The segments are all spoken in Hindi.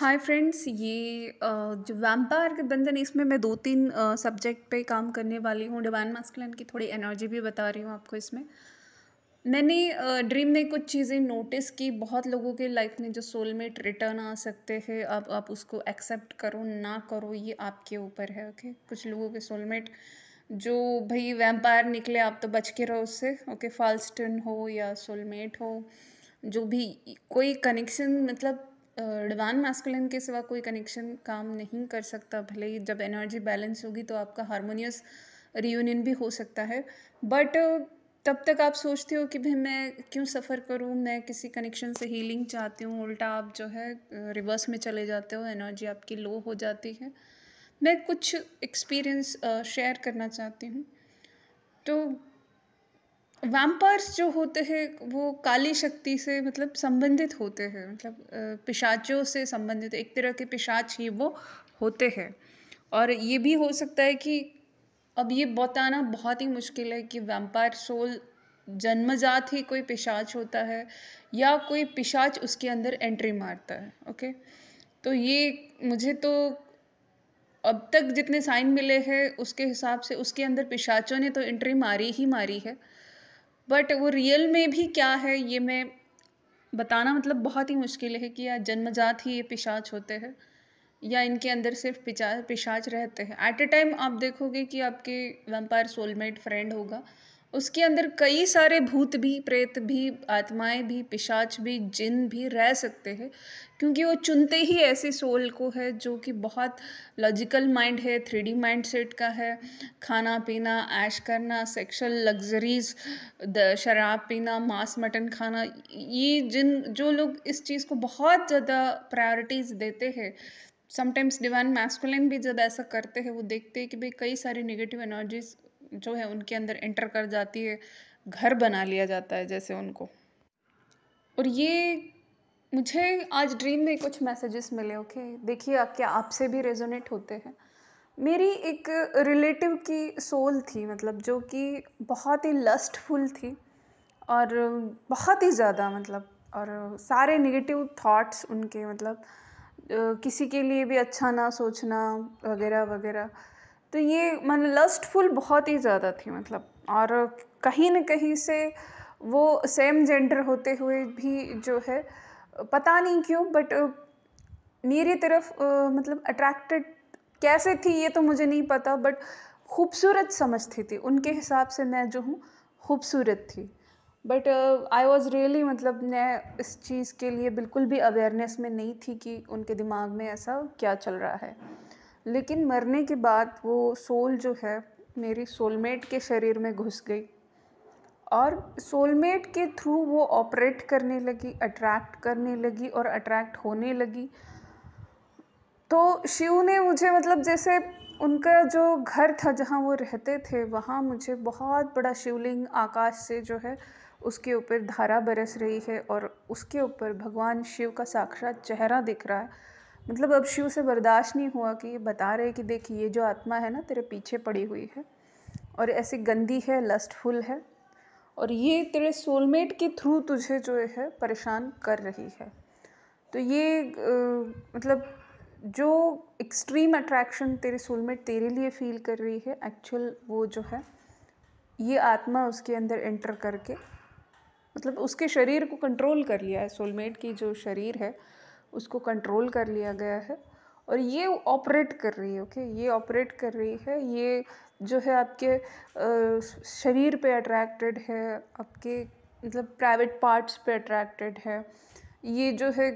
हाय फ्रेंड्स ये जो वैम्पायर के बंधन इसमें मैं दो तीन सब्जेक्ट पे काम करने वाली हूँ डिवाइन मास्कुलिन की थोड़ी एनर्जी भी बता रही हूँ आपको इसमें मैंने ड्रीम में कुछ चीज़ें नोटिस की बहुत लोगों के लाइफ में जो सोलमेट रिटर्न आ सकते हैं अब आप उसको एक्सेप्ट करो ना करो ये आपके ऊपर है ओके कुछ लोगों के सोलमेट जो भाई वैम्पायर निकले आप तो बच के रहो उससे ओके फाल्सटन हो या सोलमेट हो जो भी कोई कनेक्शन मतलब डिवान मैस्कुलिन के सिवा कोई कनेक्शन काम नहीं कर सकता भले ही जब एनर्जी बैलेंस होगी तो आपका हारमोनियस रियूनियन भी हो सकता है बट तब तक आप सोचते हो कि भाई मैं क्यों सफ़र करूं मैं किसी कनेक्शन से हीलिंग चाहती हूं उल्टा आप जो है रिवर्स में चले जाते हो एनर्जी आपकी लो हो जाती है मैं कुछ एक्सपीरियंस शेयर करना चाहती हूँ तो वैम्पायर्स जो होते हैं वो काली शक्ति से मतलब संबंधित होते हैं मतलब पिशाचों से संबंधित एक तरह के पिशाच ही वो होते हैं और ये भी हो सकता है कि अब ये बताना बहुत ही मुश्किल है कि वैम्पायर सोल जन्मजात ही कोई पिशाच होता है या कोई पिशाच उसके अंदर एंट्री मारता है ओके तो ये मुझे तो अब तक जितने साइन मिले हैं उसके हिसाब से उसके अंदर पिशाचों ने तो एंट्री मारी ही मारी है बट वो रियल में भी क्या है ये मैं बताना मतलब बहुत ही मुश्किल है कि या जन्मजात ही ये पिशाच होते हैं या इनके अंदर सिर्फ पिचा पिशाच रहते हैं एट ए टाइम आप देखोगे कि आपके वैम्पायर सोलमेट फ्रेंड होगा उसके अंदर कई सारे भूत भी प्रेत भी आत्माएं भी पिशाच भी जिन भी रह सकते हैं क्योंकि वो चुनते ही ऐसे सोल को है जो कि बहुत लॉजिकल माइंड है थ्री डी माइंड सेट का है खाना पीना ऐश करना सेक्शल लग्जरीज शराब पीना मांस मटन खाना ये जिन जो लोग इस चीज़ को बहुत ज़्यादा प्रायोरिटीज़ देते हैं समटाइम्स डिवाइन मैस्कुलिन भी जब ऐसा करते हैं वो देखते हैं कि भाई कई सारी नेगेटिव एनर्जीज जो है उनके अंदर एंटर कर जाती है घर बना लिया जाता है जैसे उनको और ये मुझे आज ड्रीम में कुछ मैसेजेस मिले ओके देखिए आप क्या आपसे भी रेजोनेट होते हैं मेरी एक रिलेटिव की सोल थी मतलब जो कि बहुत ही लस्टफुल थी और बहुत ही ज़्यादा मतलब और सारे नेगेटिव थॉट्स उनके मतलब किसी के लिए भी अच्छा ना सोचना वगैरह वगैरह तो ये मैंने लस्टफुल बहुत ही ज़्यादा थी मतलब और कहीं न कहीं से वो सेम जेंडर होते हुए भी जो है पता नहीं क्यों बट मेरी तरफ मतलब अट्रैक्टेड कैसे थी ये तो मुझे नहीं पता बट खूबसूरत समझती थी उनके हिसाब से मैं जो हूँ खूबसूरत थी बट आई वॉज़ रियली मतलब मैं इस चीज़ के लिए बिल्कुल भी अवेयरनेस में नहीं थी कि उनके दिमाग में ऐसा क्या चल रहा है लेकिन मरने के बाद वो सोल जो है मेरी सोलमेट के शरीर में घुस गई और सोलमेट के थ्रू वो ऑपरेट करने लगी अट्रैक्ट करने लगी और अट्रैक्ट होने लगी तो शिव ने मुझे मतलब जैसे उनका जो घर था जहाँ वो रहते थे वहाँ मुझे बहुत बड़ा शिवलिंग आकाश से जो है उसके ऊपर धारा बरस रही है और उसके ऊपर भगवान शिव का साक्षात चेहरा दिख रहा है मतलब अब शिव से बर्दाश्त नहीं हुआ कि ये बता रहे कि देख ये जो आत्मा है ना तेरे पीछे पड़ी हुई है और ऐसी गंदी है लस्टफुल है और ये तेरे सोलमेट के थ्रू तुझे जो है परेशान कर रही है तो ये आ, मतलब जो एक्सट्रीम अट्रैक्शन तेरे सोलमेट तेरे लिए फील कर रही है एक्चुअल वो जो है ये आत्मा उसके अंदर एंटर करके मतलब उसके शरीर को कंट्रोल कर लिया है सोलमेट की जो शरीर है उसको कंट्रोल कर लिया गया है और ये ऑपरेट कर रही है ओके ये ऑपरेट कर रही है ये जो है आपके शरीर पे अट्रैक्टेड है आपके मतलब प्राइवेट पार्ट्स पे अट्रैक्टेड है ये जो है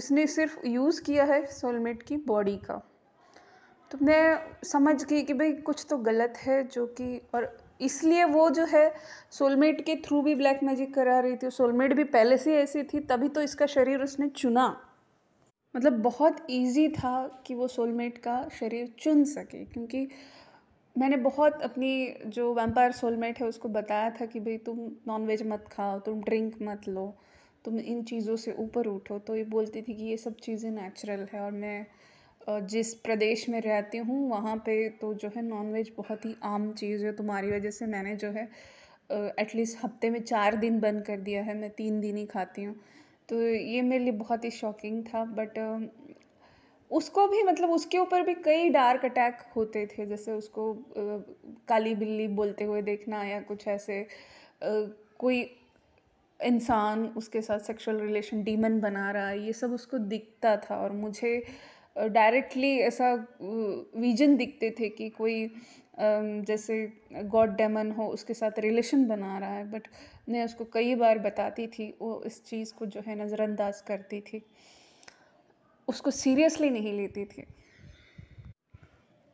उसने सिर्फ यूज़ किया है सोलमेट की बॉडी का तो मैं समझ गई कि भाई कुछ तो गलत है जो कि और इसलिए वो जो है सोलमेट के थ्रू भी ब्लैक मैजिक करा रही थी सोलमेट भी पहले से ऐसी थी तभी तो इसका शरीर उसने चुना मतलब बहुत ईज़ी था कि वो सोलमेट का शरीर चुन सके क्योंकि मैंने बहुत अपनी जो वैम्पायर सोलमेट है उसको बताया था कि भाई तुम नॉनवेज मत खाओ तुम ड्रिंक मत लो तुम इन चीज़ों से ऊपर उठो तो ये बोलती थी कि ये सब चीज़ें नेचुरल है और मैं जिस प्रदेश में रहती हूँ वहाँ पे तो जो है नॉनवेज बहुत ही आम चीज़ है तुम्हारी वजह से मैंने जो है एटलीस्ट हफ्ते में चार दिन बंद कर दिया है मैं तीन दिन ही खाती हूँ तो ये मेरे लिए बहुत ही शॉकिंग था बट उसको भी मतलब उसके ऊपर भी कई डार्क अटैक होते थे जैसे उसको काली बिल्ली बोलते हुए देखना या कुछ ऐसे कोई इंसान उसके साथ सेक्सुअल रिलेशन डीमन बना रहा है ये सब उसको दिखता था और मुझे डायरेक्टली ऐसा विजन दिखते थे कि कोई जैसे गॉड डेमन हो उसके साथ रिलेशन बना रहा है बट मैं उसको कई बार बताती थी वो इस चीज़ को जो है नज़रअंदाज करती थी उसको सीरियसली नहीं लेती थी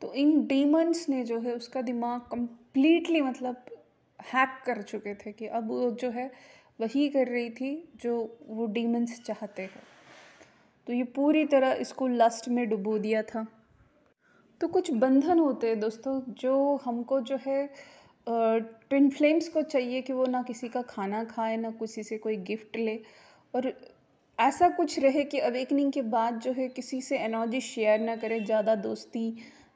तो इन डीमंस ने जो है उसका दिमाग कम्प्लीटली मतलब हैक कर चुके थे कि अब वो जो है वही कर रही थी जो वो डीमंस चाहते हैं तो ये पूरी तरह इसको लस्ट में डुबो दिया था तो कुछ बंधन होते हैं दोस्तों जो हमको जो है ट्विन फ्लेम्स को चाहिए कि वो ना किसी का खाना खाए ना किसी से कोई गिफ्ट ले और ऐसा कुछ रहे कि अवेकनिंग के बाद जो है किसी से एनर्जी शेयर ना करें ज़्यादा दोस्ती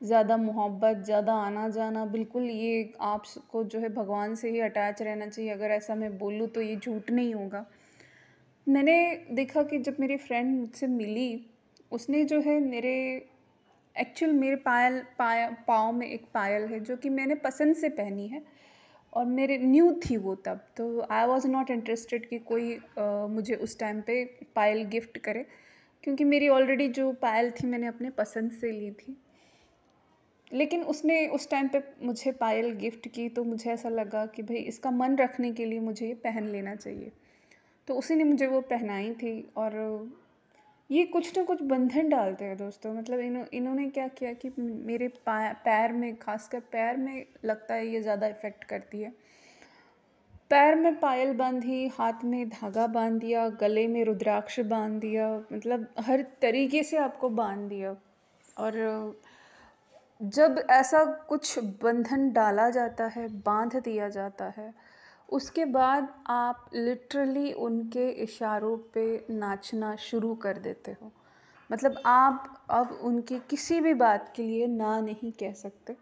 ज़्यादा मोहब्बत ज़्यादा आना जाना बिल्कुल ये आपको जो है भगवान से ही अटैच रहना चाहिए अगर ऐसा मैं बोलूँ तो ये झूठ नहीं होगा मैंने देखा कि जब मेरी फ्रेंड मुझसे मिली उसने जो है मेरे एक्चुअल मेरे पायल पाया पाँव में एक पायल है जो कि मैंने पसंद से पहनी है और मेरे न्यू थी वो तब तो आई वॉज़ नॉट इंटरेस्टेड कि कोई आ, मुझे उस टाइम पे पायल गिफ्ट करे क्योंकि मेरी ऑलरेडी जो पायल थी मैंने अपने पसंद से ली थी लेकिन उसने उस टाइम पे मुझे पायल गिफ्ट की तो मुझे ऐसा लगा कि भाई इसका मन रखने के लिए मुझे ये पहन लेना चाहिए तो उसी ने मुझे वो पहनाई थी और ये कुछ ना कुछ बंधन डालते हैं दोस्तों मतलब इन इन्होंने क्या किया कि मेरे पैर में खासकर पैर में लगता है ये ज़्यादा इफ़ेक्ट करती है पैर में पायल बांधी हाथ में धागा बांध दिया गले में रुद्राक्ष बांध दिया मतलब हर तरीके से आपको बांध दिया और जब ऐसा कुछ बंधन डाला जाता है बांध दिया जाता है उसके बाद आप लिटरली उनके इशारों पे नाचना शुरू कर देते हो मतलब आप अब उनकी किसी भी बात के लिए ना नहीं कह सकते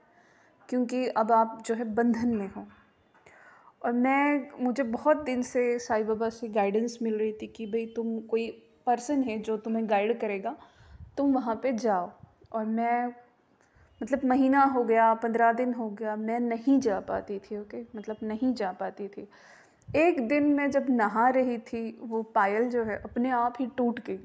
क्योंकि अब आप जो है बंधन में हो और मैं मुझे बहुत दिन से साई बाबा से गाइडेंस मिल रही थी कि भाई तुम कोई पर्सन है जो तुम्हें गाइड करेगा तुम वहाँ पे जाओ और मैं मतलब महीना हो गया पंद्रह दिन हो गया मैं नहीं जा पाती थी ओके मतलब नहीं जा पाती थी एक दिन मैं जब नहा रही थी वो पायल जो है अपने आप ही टूट गई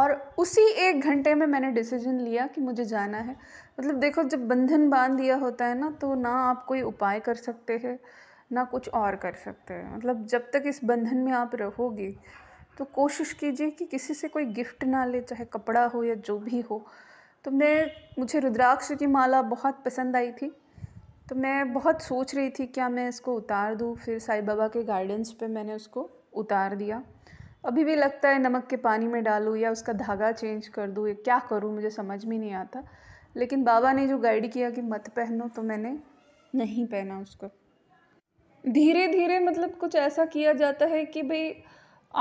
और उसी एक घंटे में मैंने डिसीजन लिया कि मुझे जाना है मतलब देखो जब बंधन बांध दिया होता है ना तो ना आप कोई उपाय कर सकते हैं ना कुछ और कर सकते हैं मतलब जब तक इस बंधन में आप रहोगे तो कोशिश कीजिए कि किसी से कोई गिफ्ट ना ले चाहे कपड़ा हो या जो भी हो तुमने मुझे रुद्राक्ष की माला बहुत पसंद आई थी तो मैं बहुत सोच रही थी क्या मैं इसको उतार दूँ फिर साईं बाबा के गाइडेंस पे मैंने उसको उतार दिया अभी भी लगता है नमक के पानी में डालूँ या उसका धागा चेंज कर दूँ या क्या करूँ मुझे समझ में नहीं आता लेकिन बाबा ने जो गाइड किया कि मत पहनो तो मैंने नहीं पहना उसको धीरे धीरे मतलब कुछ ऐसा किया जाता है कि भाई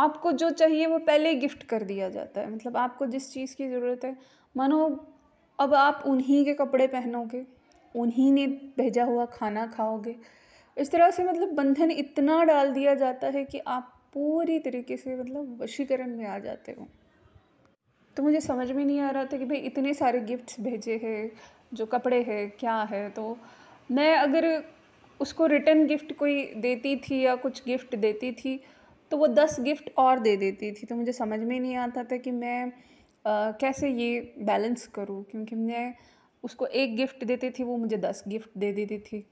आपको जो चाहिए वो पहले गिफ्ट कर दिया जाता है मतलब आपको जिस चीज़ की ज़रूरत है मानो अब आप उन्हीं के कपड़े पहनोगे उन्हीं ने भेजा हुआ खाना खाओगे इस तरह से मतलब बंधन इतना डाल दिया जाता है कि आप पूरी तरीके से मतलब वशीकरण में आ जाते हो तो मुझे समझ में नहीं आ रहा था कि भाई इतने सारे गिफ्ट्स भेजे हैं जो कपड़े हैं क्या है तो मैं अगर उसको रिटर्न गिफ्ट कोई देती थी या कुछ गिफ्ट देती थी तो वो दस गिफ्ट और दे देती थी तो मुझे समझ में नहीं आता था कि मैं कैसे ये बैलेंस करूँ क्योंकि मैं उसको एक गिफ्ट देती थी वो मुझे दस गिफ्ट दे देती थी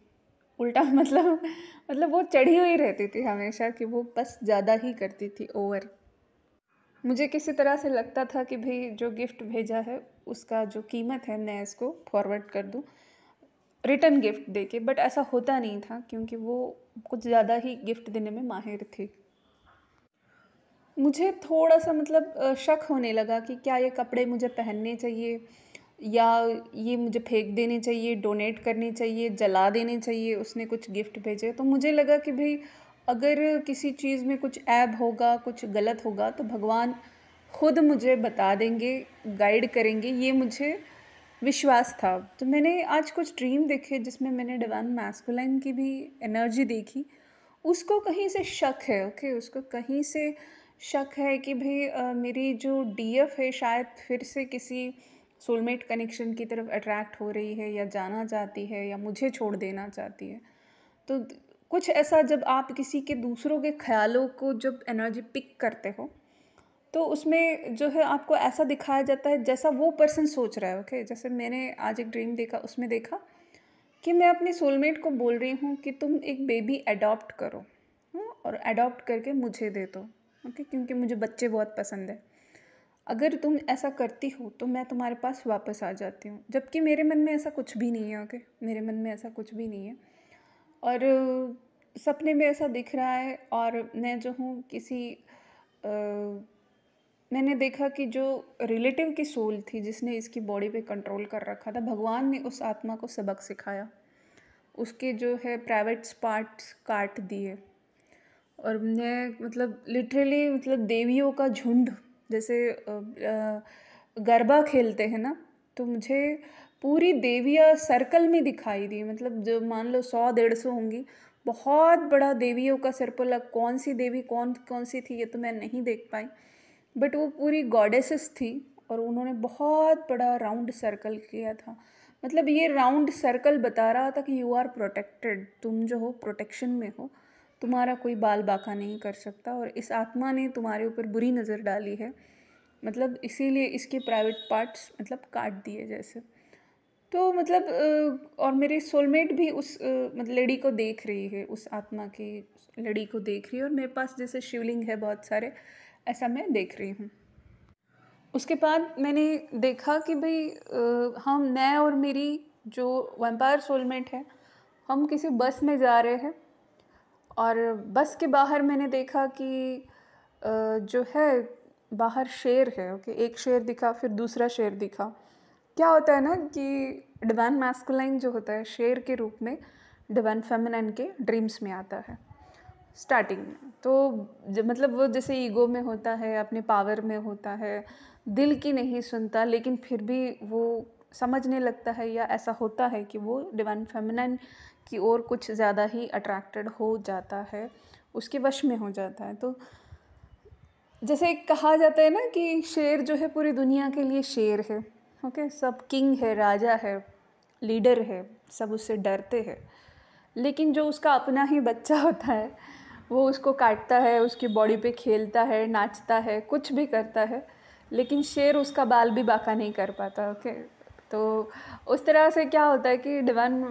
उल्टा मतलब मतलब वो चढ़ी हुई रहती थी हमेशा कि वो बस ज़्यादा ही करती थी ओवर मुझे किसी तरह से लगता था कि भाई जो गिफ्ट भेजा है उसका जो कीमत है मैं इसको फॉरवर्ड कर दूँ रिटर्न गिफ्ट दे के बट ऐसा होता नहीं था क्योंकि वो कुछ ज़्यादा ही गिफ्ट देने में माहिर थी मुझे थोड़ा सा मतलब शक होने लगा कि क्या ये कपड़े मुझे पहनने चाहिए या ये मुझे फेंक देने चाहिए डोनेट करने चाहिए जला देने चाहिए उसने कुछ गिफ्ट भेजे तो मुझे लगा कि भाई अगर किसी चीज़ में कुछ ऐब होगा कुछ गलत होगा तो भगवान खुद मुझे बता देंगे गाइड करेंगे ये मुझे विश्वास था तो मैंने आज कुछ ड्रीम देखे जिसमें मैंने डिवान मैस्कुलन की भी एनर्जी देखी उसको कहीं से शक है ओके okay? उसको कहीं से शक है कि भाई मेरी जो डी एफ है शायद फिर से किसी सोलमेट कनेक्शन की तरफ अट्रैक्ट हो रही है या जाना चाहती है या मुझे छोड़ देना चाहती है तो कुछ ऐसा जब आप किसी के दूसरों के ख्यालों को जब एनर्जी पिक करते हो तो उसमें जो है आपको ऐसा दिखाया जाता है जैसा वो पर्सन सोच रहा है ओके जैसे मैंने आज एक ड्रीम देखा उसमें देखा कि मैं अपने सोलमेट को बोल रही हूँ कि तुम एक बेबी अडॉप्ट करो हाँ? और अडॉप्ट करके मुझे दे दो ओके क्योंकि मुझे बच्चे बहुत पसंद है अगर तुम ऐसा करती हो तो मैं तुम्हारे पास वापस आ जाती हूँ जबकि मेरे मन में ऐसा कुछ भी नहीं है ओके मेरे मन में ऐसा कुछ भी नहीं है और सपने में ऐसा दिख रहा है और मैं जो हूँ किसी आ, मैंने देखा कि जो रिलेटिव की सोल थी जिसने इसकी बॉडी पे कंट्रोल कर रखा था भगवान ने उस आत्मा को सबक सिखाया उसके जो है प्राइवेट्स पार्ट्स काट दिए और मैं मतलब लिटरली मतलब देवियों का झुंड जैसे गरबा खेलते हैं ना तो मुझे पूरी देवियाँ सर्कल में दिखाई दी मतलब जो मान लो सौ डेढ़ सौ होंगी बहुत बड़ा देवियों का सर्कल अब कौन सी देवी कौन कौन सी थी ये तो मैं नहीं देख पाई बट वो पूरी गॉडेसेस थी और उन्होंने बहुत बड़ा राउंड सर्कल किया था मतलब ये राउंड सर्कल बता रहा था कि यू आर प्रोटेक्टेड तुम जो हो प्रोटेक्शन में हो तुम्हारा कोई बाल बाका नहीं कर सकता और इस आत्मा ने तुम्हारे ऊपर बुरी नज़र डाली है मतलब इसीलिए इसके प्राइवेट पार्ट्स मतलब काट दिए जैसे तो मतलब और मेरे सोलमेट भी उस मतलब लड़ी को देख रही है उस आत्मा की लड़ी को देख रही है और मेरे पास जैसे शिवलिंग है बहुत सारे ऐसा मैं देख रही हूँ उसके बाद मैंने देखा कि भाई हम मैं और मेरी जो वम्पायर सोलमेट है हम किसी बस में जा रहे हैं और बस के बाहर मैंने देखा कि जो है बाहर शेर है ओके एक शेर दिखा फिर दूसरा शेर दिखा क्या होता है ना कि डिवाइन मैस्कुलाइन जो होता है शेर के रूप में डिवाइन फेमिनाइन के ड्रीम्स में आता है स्टार्टिंग में तो मतलब वो जैसे ईगो में होता है अपने पावर में होता है दिल की नहीं सुनता लेकिन फिर भी वो समझने लगता है या ऐसा होता है कि वो डिवाइन फेमिनाइन की ओर कुछ ज़्यादा ही अट्रैक्टेड हो जाता है उसके वश में हो जाता है तो जैसे कहा जाता है ना कि शेर जो है पूरी दुनिया के लिए शेर है ओके सब किंग है राजा है लीडर है सब उससे डरते हैं लेकिन जो उसका अपना ही बच्चा होता है वो उसको काटता है उसकी बॉडी पे खेलता है नाचता है कुछ भी करता है लेकिन शेर उसका बाल भी बाका नहीं कर पाता ओके तो उस तरह से क्या होता है कि डिवान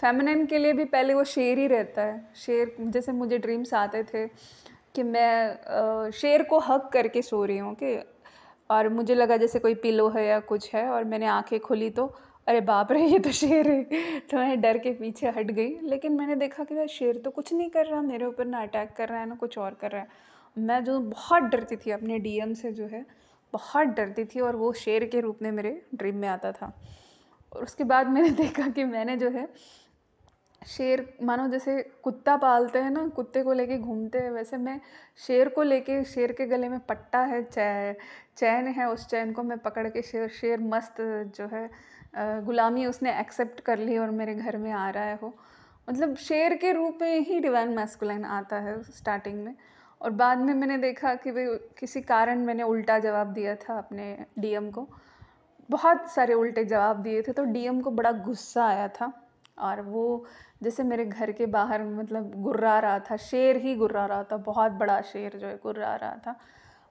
फेमिनिन के लिए भी पहले वो शेर ही रहता है शेर जैसे मुझे ड्रीम्स आते थे कि मैं शेर को हक करके सो रही हूँ कि और मुझे लगा जैसे कोई पिलो है या कुछ है और मैंने आंखें खोली तो अरे बाप रे ये तो शेर है तो मैं डर के पीछे हट गई लेकिन मैंने देखा कि यार शेर तो कुछ नहीं कर रहा मेरे ऊपर ना अटैक कर रहा है ना कुछ और कर रहा है मैं जो बहुत डरती थी अपने डीएम से जो है बहुत डरती थी और वो शेर के रूप में मेरे ड्रीम में आता था और उसके बाद मैंने देखा कि मैंने जो है शेर मानो जैसे कुत्ता पालते हैं ना कुत्ते को लेके घूमते हैं वैसे मैं शेर को लेके शेर के गले में पट्टा है चैन है उस चैन को मैं पकड़ के शेर शेर मस्त जो है गुलामी उसने एक्सेप्ट कर ली और मेरे घर में आ रहा है वो मतलब शेर के रूप में ही डिवाइन मैस्कुलाइन आता है स्टार्टिंग में और बाद में मैंने देखा कि भाई किसी कारण मैंने उल्टा जवाब दिया था अपने डीएम को बहुत सारे उल्टे जवाब दिए थे तो डीएम को बड़ा गुस्सा आया था और वो जैसे मेरे घर के बाहर मतलब गुर्रा रहा था शेर ही गुर्रा रहा था बहुत बड़ा शेर जो है गुर्रा रहा था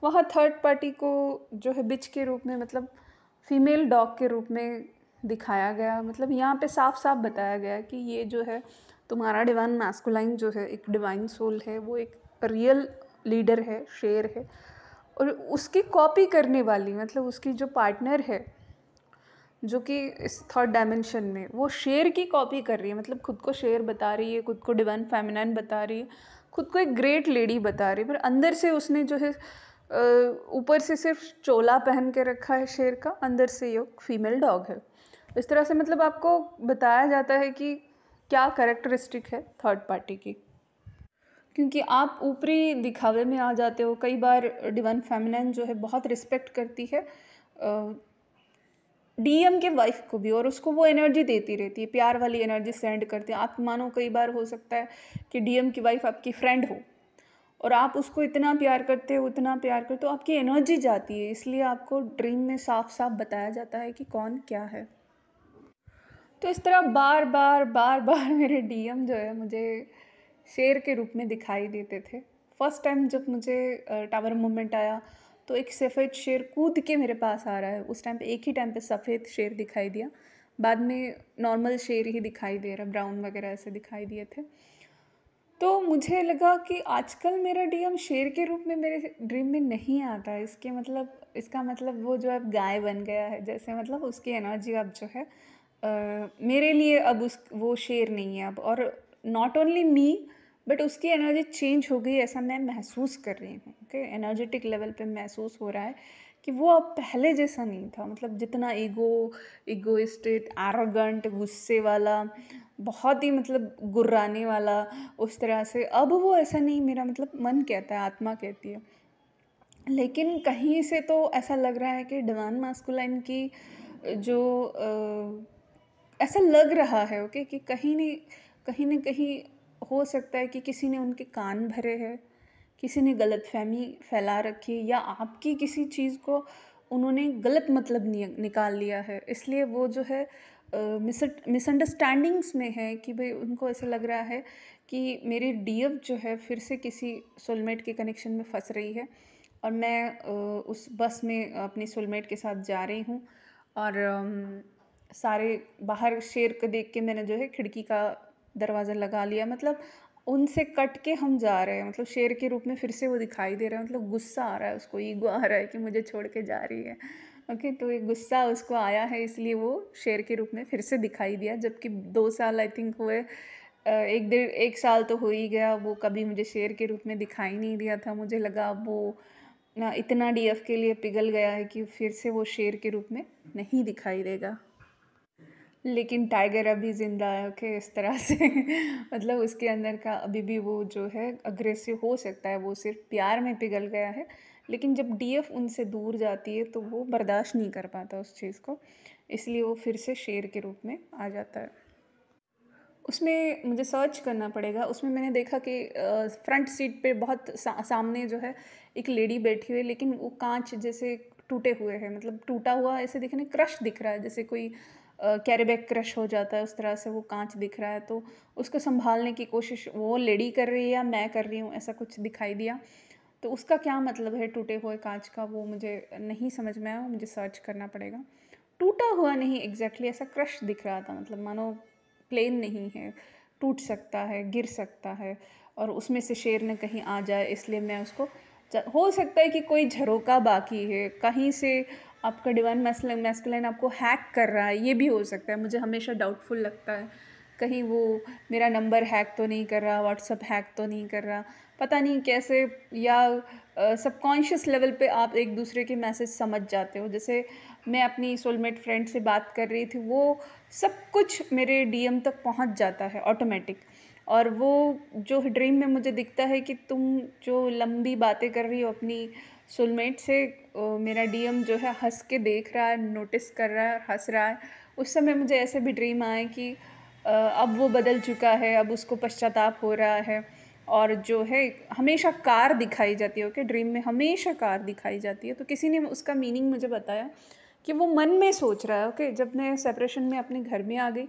वहाँ थर्ड पार्टी को जो है बिच के रूप में मतलब फीमेल डॉग के रूप में दिखाया गया मतलब यहाँ पे साफ साफ बताया गया कि ये जो है तुम्हारा डिवाइन मैस्कुलाइन जो है एक डिवाइन सोल है वो एक रियल लीडर है शेर है और उसकी कॉपी करने वाली मतलब उसकी जो पार्टनर है जो कि इस थर्ड डायमेंशन में वो शेर की कॉपी कर रही है मतलब खुद को शेर बता रही है खुद को डिवाइन फेमिनाइन बता रही है खुद को एक ग्रेट लेडी बता रही है पर अंदर से उसने जो है ऊपर से सिर्फ चोला पहन के रखा है शेर का अंदर से ये फीमेल डॉग है इस तरह से मतलब आपको बताया जाता है कि क्या करेक्टरिस्टिक है थर्ड पार्टी की क्योंकि आप ऊपरी दिखावे में आ जाते हो कई बार डिवाइन फेमिनाइन जो है बहुत रिस्पेक्ट करती है डीएम के वाइफ को भी और उसको वो एनर्जी देती रहती है प्यार वाली एनर्जी सेंड करते हैं आप मानो कई बार हो सकता है कि डीएम की वाइफ आपकी फ्रेंड हो और आप उसको इतना प्यार करते हो उतना प्यार करते हो तो आपकी एनर्जी जाती है इसलिए आपको ड्रीम में साफ साफ बताया जाता है कि कौन क्या है तो इस तरह बार बार बार बार मेरे डीएम जो है मुझे शेर के रूप में दिखाई देते थे फर्स्ट टाइम जब मुझे टावर मोमेंट आया तो एक सफ़ेद शेर कूद के मेरे पास आ रहा है उस टाइम पे एक ही टाइम पे सफ़ेद शेर दिखाई दिया बाद में नॉर्मल शेर ही दिखाई दे रहा ब्राउन वगैरह ऐसे दिखाई दिए थे तो मुझे लगा कि आजकल मेरा डीएम शेर के रूप में मेरे ड्रीम में नहीं आता इसके मतलब इसका मतलब वो जो अब गाय बन गया है जैसे मतलब उसकी एनर्जी अब जो है आ, मेरे लिए अब उस वो शेर नहीं है अब और नॉट ओनली मी बट उसकी एनर्जी चेंज हो गई ऐसा मैं महसूस कर रही हूँ ओके एनर्जेटिक लेवल पे महसूस हो रहा है कि वो अब पहले जैसा नहीं था मतलब जितना ईगो ईगोइस्टेड आरोगंट गुस्से वाला बहुत ही मतलब गुर्राने वाला उस तरह से अब वो ऐसा नहीं मेरा मतलब मन कहता है आत्मा कहती है लेकिन कहीं से तो ऐसा लग रहा है कि डिवान मास्कुलाइन की जो आ, ऐसा लग रहा है ओके कि कहीं नहीं कहीं ना कहीं हो सकता है कि किसी ने उनके कान भरे हैं किसी ने गलत फहमी फैला रखी है या आपकी किसी चीज़ को उन्होंने गलत मतलब निकाल लिया है इसलिए वो जो है मिसअंडरस्टैंडिंग्स में है कि भाई उनको ऐसा लग रहा है कि मेरी डीएफ जो है फिर से किसी सोलमेट के कनेक्शन में फंस रही है और मैं उस बस में अपनी सोलमेट के साथ जा रही हूँ और सारे बाहर शेर को देख के मैंने जो है खिड़की का दरवाज़ा लगा लिया मतलब उनसे कट के हम जा रहे हैं मतलब शेर के रूप में फिर से वो दिखाई दे रहा है मतलब गुस्सा आ रहा है उसको ईगो आ रहा है कि मुझे छोड़ के जा रही है ओके तो ये गुस्सा उसको आया है इसलिए वो शेर के रूप में फिर से दिखाई दिया जबकि दो साल आई थिंक हुए एक डेढ़ एक साल तो हो ही गया वो कभी मुझे शेर के रूप में दिखाई नहीं दिया था मुझे लगा वो ना इतना डीएफ के लिए पिघल गया है कि फिर से वो शेर के रूप में नहीं दिखाई देगा लेकिन टाइगर अभी ज़िंदा है ओके इस तरह से मतलब उसके अंदर का अभी भी वो जो है अग्रेसिव हो सकता है वो सिर्फ प्यार में पिघल गया है लेकिन जब एफ उनसे दूर जाती है तो वो बर्दाश्त नहीं कर पाता उस चीज़ को इसलिए वो फिर से शेर के रूप में आ जाता है उसमें मुझे सर्च करना पड़ेगा उसमें मैंने देखा कि फ्रंट सीट पे बहुत सा, सामने जो है एक लेडी बैठी हुई है लेकिन वो कांच जैसे टूटे हुए हैं मतलब टूटा हुआ ऐसे दिखने क्रश दिख रहा है जैसे कोई कैरेबैक क्रश हो जाता है उस तरह से वो कांच दिख रहा है तो उसको संभालने की कोशिश वो लेडी कर रही है या मैं कर रही हूँ ऐसा कुछ दिखाई दिया तो उसका क्या मतलब है टूटे हुए कांच का वो मुझे नहीं समझ में आया मुझे सर्च करना पड़ेगा टूटा हुआ नहीं एग्जैक्टली exactly, ऐसा क्रश दिख रहा था मतलब मानो प्लेन नहीं है टूट सकता है गिर सकता है और उसमें से शेर ने कहीं आ जाए इसलिए मैं उसको हो सकता है कि कोई झरोका बाकी है कहीं से आपका डिवाइन मैस्कुलाइन आपको हैक कर रहा है ये भी हो सकता है मुझे हमेशा डाउटफुल लगता है कहीं वो मेरा नंबर हैक तो नहीं कर रहा व्हाट्सअप हैक तो नहीं कर रहा पता नहीं कैसे या सबकॉन्शियस लेवल पे आप एक दूसरे के मैसेज समझ जाते हो जैसे मैं अपनी सोलमेट फ्रेंड से बात कर रही थी वो सब कुछ मेरे डीएम तक पहुंच जाता है ऑटोमेटिक और वो जो ड्रीम में मुझे दिखता है कि तुम जो लंबी बातें कर रही हो अपनी सोलमेट से मेरा डी एम जो है हंस के देख रहा है नोटिस कर रहा है हंस रहा है उस समय मुझे ऐसे भी ड्रीम आए कि अब वो बदल चुका है अब उसको पश्चाताप हो रहा है और जो है हमेशा कार दिखाई जाती है ओके ड्रीम में हमेशा कार दिखाई जाती है तो किसी ने उसका मीनिंग मुझे बताया कि वो मन में सोच रहा है ओके जब मैं सेपरेशन में अपने घर में आ गई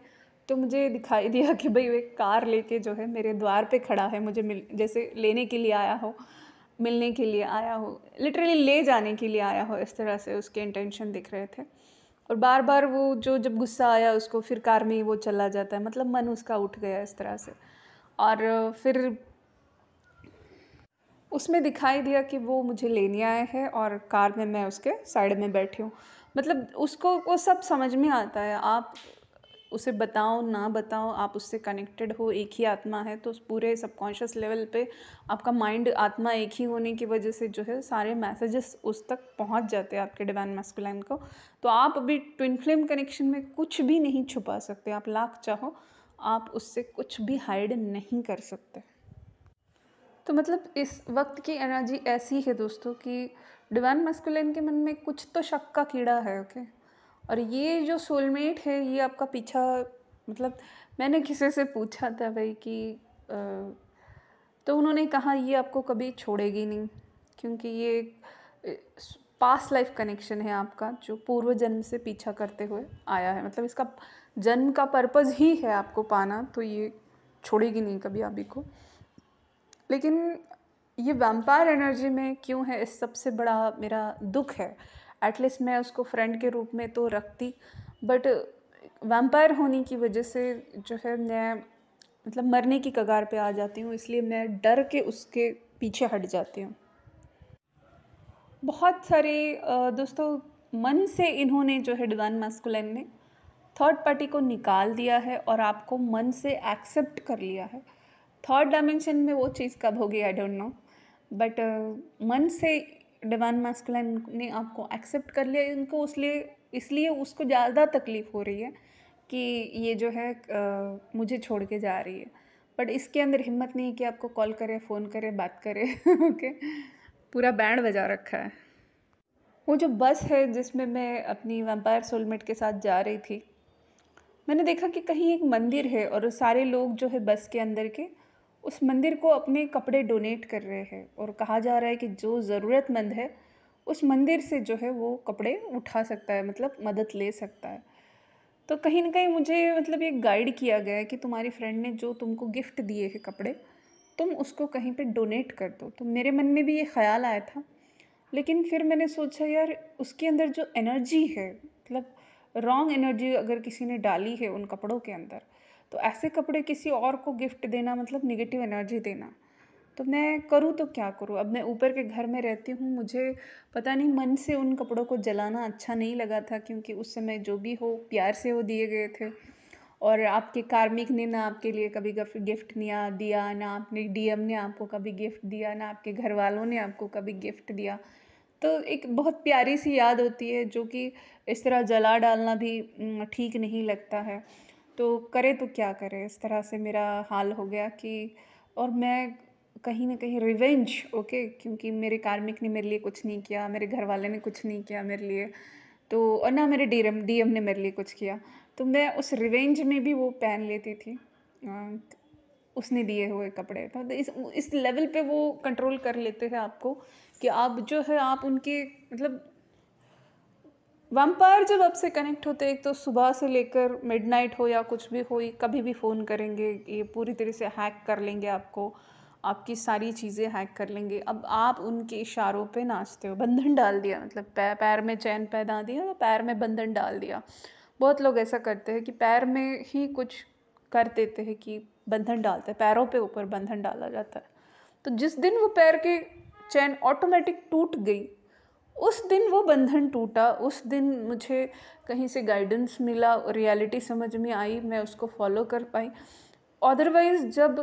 तो मुझे दिखाई दिया कि भाई वो एक कार लेके जो है मेरे द्वार पे खड़ा है मुझे मिल जैसे लेने के लिए आया हो मिलने के लिए आया हो लिटरली ले जाने के लिए आया हो इस तरह से उसके इंटेंशन दिख रहे थे और बार बार वो जो जब गुस्सा आया उसको फिर कार में ही वो चला जाता है मतलब मन उसका उठ गया इस तरह से और फिर उसमें दिखाई दिया कि वो मुझे लेने आया है और कार में मैं उसके साइड में बैठी हूँ मतलब उसको वो सब समझ में आता है आप उसे बताओ ना बताओ आप उससे कनेक्टेड हो एक ही आत्मा है तो उस पूरे सबकॉन्शियस लेवल पे आपका माइंड आत्मा एक ही होने की वजह से जो है सारे मैसेजेस उस तक पहुंच जाते हैं आपके डिवाइन मैस्कुलाइन को तो आप अभी ट्विन फ्लेम कनेक्शन में कुछ भी नहीं छुपा सकते आप लाख चाहो आप उससे कुछ भी हाइड नहीं कर सकते तो मतलब इस वक्त की एनर्जी ऐसी है दोस्तों कि डिवाइन मस्कुलिन के मन में कुछ तो शक का कीड़ा है ओके okay? और ये जो सोलमेट है ये आपका पीछा मतलब मैंने किसी से पूछा था भाई कि तो उन्होंने कहा ये आपको कभी छोड़ेगी नहीं क्योंकि ये पास लाइफ कनेक्शन है आपका जो पूर्व जन्म से पीछा करते हुए आया है मतलब इसका जन्म का पर्पज़ ही है आपको पाना तो ये छोड़ेगी नहीं कभी आप ही को लेकिन ये वैम्पायर एनर्जी में क्यों है इस सबसे बड़ा मेरा दुख है एटलीस्ट मैं उसको फ्रेंड के रूप में तो रखती बट वैम्पायर होने की वजह से जो है मैं मतलब मरने की कगार पे आ जाती हूँ इसलिए मैं डर के उसके पीछे हट जाती हूँ बहुत सारे दोस्तों मन से इन्होंने जो है डिवान मास्कुलन ने थर्ड पार्टी को निकाल दिया है और आपको मन से एक्सेप्ट कर लिया है थर्ड डायमेंशन में वो चीज़ कब होगी आई डोंट नो बट मन से डिवाइन मैस्कुलाइन ने आपको एक्सेप्ट कर लिया इनको उसलिए इसलिए उसको ज़्यादा तकलीफ़ हो रही है कि ये जो है आ, मुझे छोड़ के जा रही है बट इसके अंदर हिम्मत नहीं कि आपको कॉल करे फ़ोन करे बात करे ओके पूरा बैंड बजा रखा है वो जो बस है जिसमें मैं अपनी वम्पायर सोलमेट के साथ जा रही थी मैंने देखा कि कहीं एक मंदिर है और सारे लोग जो है बस के अंदर के उस मंदिर को अपने कपड़े डोनेट कर रहे हैं और कहा जा रहा है कि जो ज़रूरतमंद है उस मंदिर से जो है वो कपड़े उठा सकता है मतलब मदद ले सकता है तो कहीं ना कहीं मुझे मतलब ये गाइड किया गया है कि तुम्हारी फ्रेंड ने जो तुमको गिफ्ट दिए हैं कपड़े तुम उसको कहीं पे डोनेट कर दो तो मेरे मन में भी ये ख्याल आया था लेकिन फिर मैंने सोचा यार उसके अंदर जो एनर्जी है मतलब रॉन्ग एनर्जी अगर किसी ने डाली है उन कपड़ों के अंदर तो ऐसे कपड़े किसी और को गिफ्ट देना मतलब निगेटिव एनर्जी देना तो मैं करूँ तो क्या करूँ अब मैं ऊपर के घर में रहती हूँ मुझे पता नहीं मन से उन कपड़ों को जलाना अच्छा नहीं लगा था क्योंकि उस समय जो भी हो प्यार से वो दिए गए थे और आपके कार्मिक ने ना आपके लिए कभी गिफ्ट नहीं दिया ना आपने डीएम ने आपको कभी गिफ्ट दिया ना आपके घर वालों ने आपको कभी गिफ्ट दिया तो एक बहुत प्यारी सी याद होती है जो कि इस तरह जला डालना भी ठीक नहीं लगता है तो करे तो क्या करें इस तरह से मेरा हाल हो गया कि और मैं कहीं ना कहीं रिवेंज ओके क्योंकि मेरे कार्मिक ने मेरे लिए कुछ नहीं किया मेरे घर वाले ने कुछ नहीं किया मेरे लिए तो और ना मेरे डी एम डी एम ने मेरे लिए कुछ किया तो मैं उस रिवेंज में भी वो पहन लेती थी उसने दिए हुए कपड़े तो इस इस लेवल पे वो कंट्रोल कर लेते हैं आपको कि आप जो है आप उनके मतलब वम्पायर जब आपसे कनेक्ट होते हैं तो सुबह से लेकर मिडनाइट हो या कुछ भी हो कभी भी फ़ोन करेंगे ये पूरी तरह से हैक कर लेंगे आपको आपकी सारी चीज़ें हैक कर लेंगे अब आप उनके इशारों पे नाचते हो बंधन डाल दिया मतलब पैर में चैन पैदा दिया पैर में बंधन डाल दिया बहुत लोग ऐसा करते हैं कि पैर में ही कुछ कर देते हैं कि बंधन डालते हैं पैरों पे ऊपर बंधन डाला जाता है तो जिस दिन वो पैर के चैन ऑटोमेटिक टूट गई उस दिन वो बंधन टूटा उस दिन मुझे कहीं से गाइडेंस मिला रियलिटी समझ में आई मैं उसको फॉलो कर पाई अदरवाइज़ जब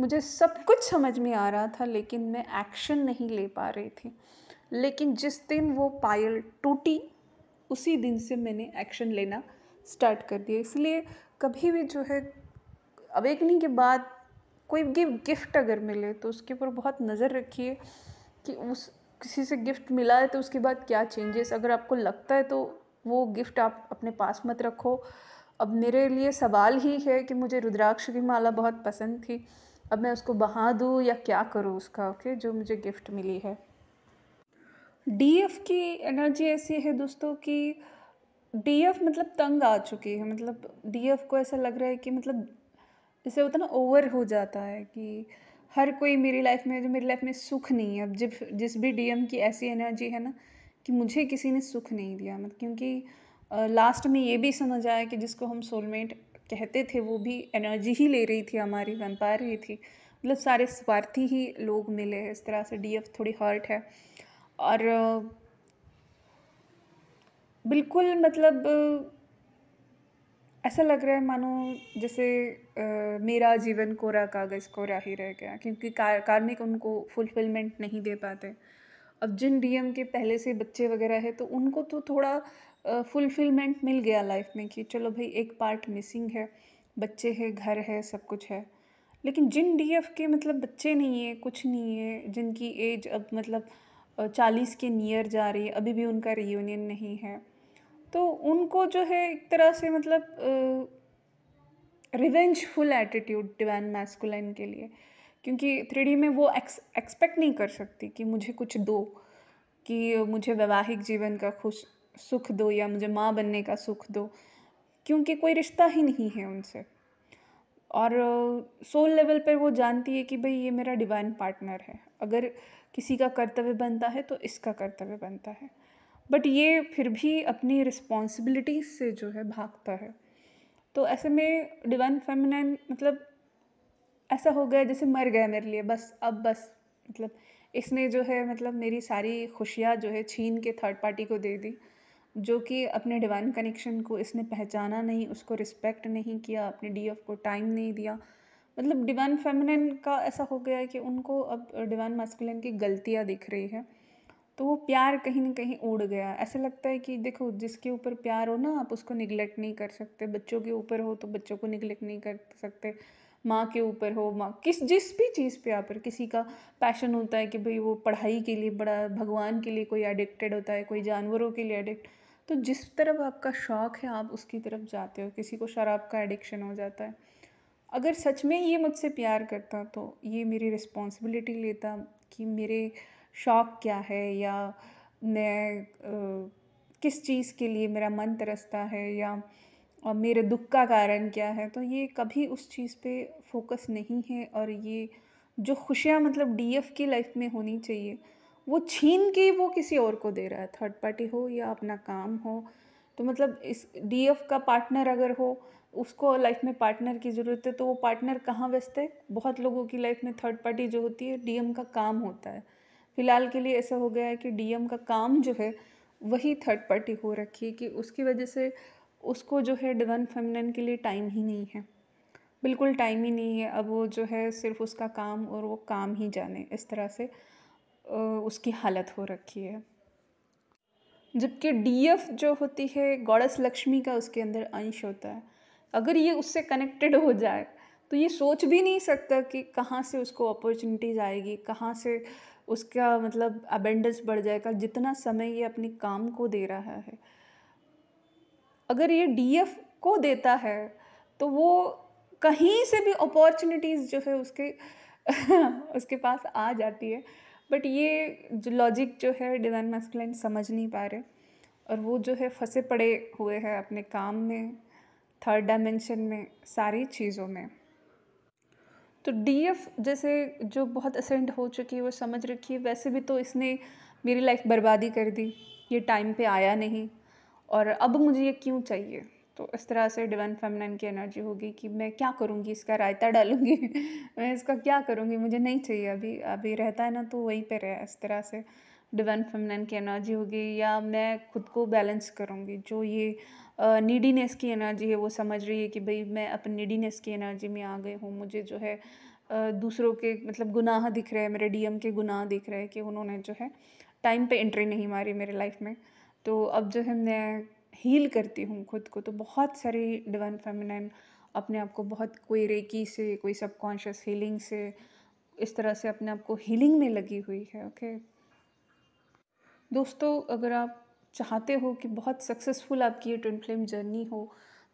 मुझे सब कुछ समझ में आ रहा था लेकिन मैं एक्शन नहीं ले पा रही थी लेकिन जिस दिन वो पायल टूटी उसी दिन से मैंने एक्शन लेना स्टार्ट कर दिया इसलिए कभी भी जो है अवेकनिंग के बाद कोई गिफ्ट अगर मिले तो उसके ऊपर बहुत नज़र रखिए कि उस किसी से गिफ्ट मिला है तो उसके बाद क्या चेंजेस अगर आपको लगता है तो वो गिफ्ट आप अपने पास मत रखो अब मेरे लिए सवाल ही है कि मुझे रुद्राक्ष की माला बहुत पसंद थी अब मैं उसको बहा दूँ या क्या करूँ उसका ओके जो मुझे गिफ्ट मिली है डी एफ की एनर्जी ऐसी है दोस्तों कि एफ मतलब तंग आ चुकी है मतलब डी एफ को ऐसा लग रहा है कि मतलब इसे उतना ओवर हो जाता है कि हर कोई मेरी लाइफ में जो मेरी लाइफ में सुख नहीं है अब जिस जिस भी डीएम की ऐसी एनर्जी है ना कि मुझे किसी ने सुख नहीं दिया मतलब क्योंकि लास्ट में ये भी समझ आया कि जिसको हम सोलमेट कहते थे वो भी एनर्जी ही ले रही थी हमारी बन पा रही थी मतलब सारे स्वार्थी ही लोग मिले इस तरह से डीएफ थोड़ी हर्ट है और बिल्कुल मतलब ऐसा लग रहा है मानो जैसे मेरा जीवन कोरा कागज़ कोरा ही रह गया क्योंकि कार्मिक उनको फुलफिलमेंट नहीं दे पाते अब जिन डीएम के पहले से बच्चे वगैरह है तो उनको तो थोड़ा फुलफिलमेंट मिल गया लाइफ में कि चलो भाई एक पार्ट मिसिंग है बच्चे है घर है सब कुछ है लेकिन जिन डीएफ के मतलब बच्चे नहीं है कुछ नहीं है जिनकी एज अब मतलब चालीस के नियर जा रही है अभी भी उनका रियूनियन नहीं है तो उनको जो है एक तरह से मतलब रिवेंजफुल एटीट्यूड डिवाइन मैस्कुलाइन के लिए क्योंकि थ्री में वो एक्सपेक्ट नहीं कर सकती कि मुझे कुछ दो कि मुझे वैवाहिक जीवन का खुश सुख दो या मुझे माँ बनने का सुख दो क्योंकि कोई रिश्ता ही नहीं है उनसे और सोल लेवल पर वो जानती है कि भाई ये मेरा डिवाइन पार्टनर है अगर किसी का कर्तव्य बनता है तो इसका कर्तव्य बनता है बट ये फिर भी अपनी रिस्पॉन्सिबिलिटीज़ से जो है भागता है तो ऐसे में डिवाइन फेमिनाइन मतलब ऐसा हो गया जैसे मर गया मेरे लिए बस अब बस मतलब इसने जो है मतलब मेरी सारी खुशियाँ जो है छीन के थर्ड पार्टी को दे दी जो कि अपने डिवाइन कनेक्शन को इसने पहचाना नहीं उसको रिस्पेक्ट नहीं किया अपने डी एफ को टाइम नहीं दिया मतलब डिवाइन फेमिनिन का ऐसा हो गया है कि उनको अब डिवाइन मास्कुलिन की गलतियाँ दिख रही हैं तो वो प्यार कहीं ना कहीं उड़ गया ऐसा लगता है कि देखो जिसके ऊपर प्यार हो ना आप उसको निगलेक्ट नहीं कर सकते बच्चों के ऊपर हो तो बच्चों को निगलेक्ट नहीं कर सकते माँ के ऊपर हो माँ किस जिस भी चीज़ पे आप किसी का पैशन होता है कि भाई वो पढ़ाई के लिए बड़ा भगवान के लिए कोई एडिक्टेड होता है कोई जानवरों के लिए एडिक्ट तो जिस तरफ आपका शौक़ है आप उसकी तरफ जाते हो किसी को शराब का एडिक्शन हो जाता है अगर सच में ये मुझसे प्यार करता तो ये मेरी रिस्पॉन्सिबिलिटी लेता कि मेरे शौक़ क्या है या मैं किस चीज़ के लिए मेरा मन तरसता है या और मेरे दुख का कारण क्या है तो ये कभी उस चीज़ पे फोकस नहीं है और ये जो खुशियाँ मतलब डी एफ की लाइफ में होनी चाहिए वो छीन के वो किसी और को दे रहा है थर्ड पार्टी हो या अपना काम हो तो मतलब इस डी एफ का पार्टनर अगर हो उसको लाइफ में पार्टनर की ज़रूरत है तो वो पार्टनर कहाँ व्यस्त है बहुत लोगों की लाइफ में थर्ड पार्टी जो होती है डी एम का काम होता है फ़िलहाल के लिए ऐसा हो गया है कि डी एम का काम जो है वही थर्ड पार्टी हो रखी है कि उसकी वजह से उसको जो है डिवन फेमिनन के लिए टाइम ही नहीं है बिल्कुल टाइम ही नहीं है अब वो जो है सिर्फ उसका काम और वो काम ही जाने इस तरह से उसकी हालत हो रखी है जबकि डीएफ जो होती है गौड़स लक्ष्मी का उसके अंदर अंश होता है अगर ये उससे कनेक्टेड हो जाए तो ये सोच भी नहीं सकता कि कहाँ से उसको अपॉर्चुनिटीज़ आएगी कहाँ से उसका मतलब अबेंडेंस बढ़ जाएगा जितना समय ये अपने काम को दे रहा है अगर ये डीएफ को देता है तो वो कहीं से भी अपॉर्चुनिटीज़ जो है उसके उसके पास आ जाती है बट ये जो लॉजिक जो है डिवाइन मैस्कुलिन समझ नहीं पा रहे और वो जो है फंसे पड़े हुए हैं अपने काम में थर्ड डायमेंशन में सारी चीज़ों में तो डीएफ जैसे जो बहुत असेंट हो चुकी है वो समझ रखी है वैसे भी तो इसने मेरी लाइफ बर्बादी कर दी ये टाइम पे आया नहीं और अब मुझे ये क्यों चाहिए तो इस तरह से डिवन फेमिनन की एनर्जी होगी कि मैं क्या करूँगी इसका रायता डालूँगी मैं इसका क्या करूँगी मुझे नहीं चाहिए अभी अभी रहता है ना तो वहीं पर रहे इस तरह से डिवन फेमिनन की एनर्जी होगी या मैं खुद को बैलेंस करूँगी जो ये नीडीनेस की एनर्जी है वो समझ रही है कि भाई मैं अपनी नीडीनेस की एनर्जी में आ गई हूँ मुझे जो है दूसरों के मतलब गुनाह दिख रहे हैं मेरे डीएम के गुनाह दिख रहे हैं कि उन्होंने जो है टाइम पे एंट्री नहीं मारी मेरे लाइफ में तो अब जो है मैं हील करती हूँ खुद को तो बहुत सारी डिवन फेमिनन अपने आप को बहुत कोई रेकी से कोई सबकॉन्शियस हीलिंग से इस तरह से अपने आप को हीलिंग में लगी हुई है ओके दोस्तों अगर आप चाहते हो कि बहुत सक्सेसफुल आपकी ये ट्विन फ्लेम जर्नी हो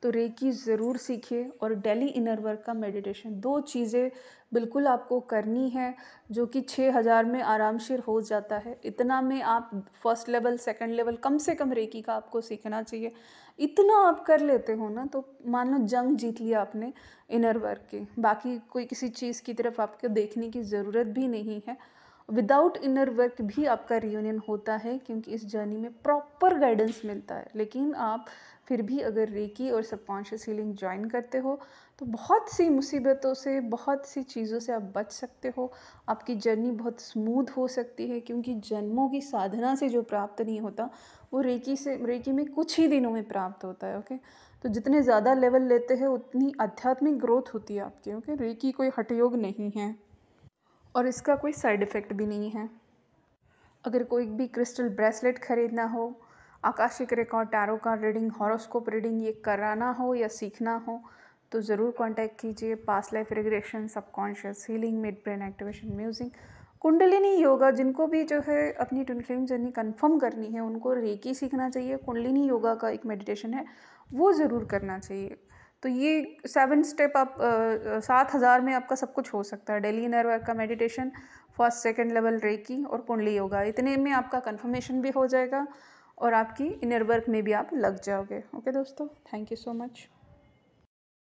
तो रेकी ज़रूर सीखिए और डेली इनर वर्क का मेडिटेशन दो चीज़ें बिल्कुल आपको करनी है जो कि छः हज़ार में आराम शेर हो जाता है इतना में आप फर्स्ट लेवल सेकंड लेवल कम से कम रेकी का आपको सीखना चाहिए इतना आप कर लेते हो ना तो मान लो जंग जीत लिया आपने इनर वर्क की बाकी कोई किसी चीज़ की तरफ आपको देखने की ज़रूरत भी नहीं है विदाउट इनर वर्क भी आपका रियूनियन होता है क्योंकि इस जर्नी में प्रॉपर गाइडेंस मिलता है लेकिन आप फिर भी अगर रेकी और सबकॉन्शियस हीलिंग ज्वाइन करते हो तो बहुत सी मुसीबतों से बहुत सी चीज़ों से आप बच सकते हो आपकी जर्नी बहुत स्मूथ हो सकती है क्योंकि जन्मों की साधना से जो प्राप्त नहीं होता वो रेकी से रेकी में कुछ ही दिनों में प्राप्त होता है ओके तो जितने ज़्यादा लेवल लेते हैं उतनी आध्यात्मिक ग्रोथ होती है आपकी ओके रेकी कोई हटयोग नहीं है और इसका कोई साइड इफ़ेक्ट भी नहीं है अगर कोई भी क्रिस्टल ब्रेसलेट ख़रीदना हो आकाशिक रिकॉर्ड टैरो का रीडिंग हॉरोस्कोप रीडिंग ये कराना हो या सीखना हो तो ज़रूर कांटेक्ट कीजिए past life regression subconscious healing mid brain activation music kundalini yoga जिनको भी जो है अपनी ट्विन फ्लेम जर्नी कंफर्म करनी है उनको रेकी सीखना चाहिए कुंडलिनी योगा का एक मेडिटेशन है वो ज़रूर करना चाहिए तो ये सेवन स्टेप आप सात हज़ार में आपका सब कुछ हो सकता है डेली इनर वर्क का meditation first second level reiki और कुंडली योगा इतने में आपका कन्फर्मेशन भी हो जाएगा और आपकी इनर वर्क में भी आप लग जाओगे ओके दोस्तों थैंक यू सो मच